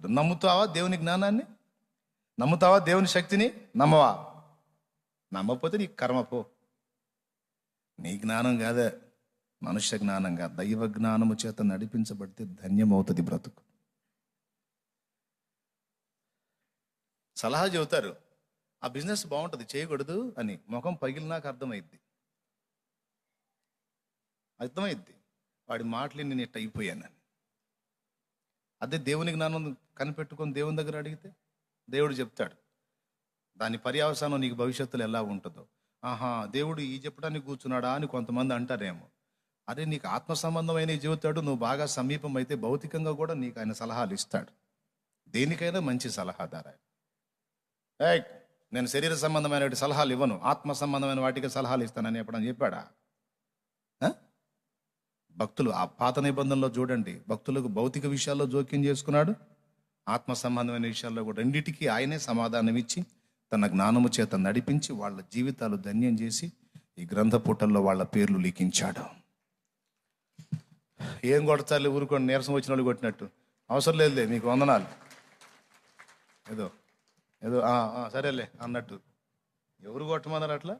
నమ్మవద్దు నమ్ముతావా దేవుని జ్ఞానాన్ని నమ్ముతావా దేవుని శక్తిని నమ్మవా నమ్మకపోతే నీ కర్మ పో నీ జ్ఞానం కాదే మనుష్య జ్ఞానంగా దైవ జ్ఞానము చేత నడిపించబడితే ధన్యమవుతుంది బ్రతుకు సలహా చెబుతారు ఆ బిజినెస్ బాగుంటుంది చేయకూడదు అని ముఖం పగిలినాక అర్థమైద్ది అర్థమైద్ది వాడి మాటలు నేను ఇట్ట అయిపోయాను అదే దేవుని జ్ఞానం కనిపెట్టుకొని దేవుని దగ్గర అడిగితే దేవుడు చెప్తాడు దాని పర్యావసానం నీకు భవిష్యత్తులో ఎలా ఉంటుందో ఆహా దేవుడు ఈ చెప్పడానికి కూర్చున్నాడా అని కొంతమంది అంటారేమో అదే నీకు ఆత్మ సంబంధమైన జీవితాడు నువ్వు బాగా సమీపం అయితే భౌతికంగా కూడా నీకు ఆయన సలహాలు ఇస్తాడు దేనికైనా మంచి సలహాదార నేను శరీర సంబంధమైన సలహాలు ఇవ్వను ఆత్మ సంబంధమైన వాటికి సలహాలు ఇస్తానని ఎప్పుడని చెప్పాడా భక్తులు ఆ పాత నిబంధనలో చూడండి భక్తులకు భౌతిక విషయాల్లో జోక్యం చేసుకున్నాడు ఆత్మ సంబంధమైన విషయాల్లో కూడా రెండింటికి ఆయనే సమాధానం ఇచ్చి తన జ్ఞానము చేత నడిపించి వాళ్ళ జీవితాలు ధన్యం చేసి ఈ గ్రంథ పుటల్లో వాళ్ళ పేర్లు లిఖించాడు ఏం కొడతారు ఊరుకోండి నీరసం వచ్చిన వాళ్ళు కొట్టినట్టు అవసరం లేదులే మీకు వందనాలు ఏదో ఏదో సరేలే అన్నట్టు ఎవరు కొట్టమన్నారు అట్లా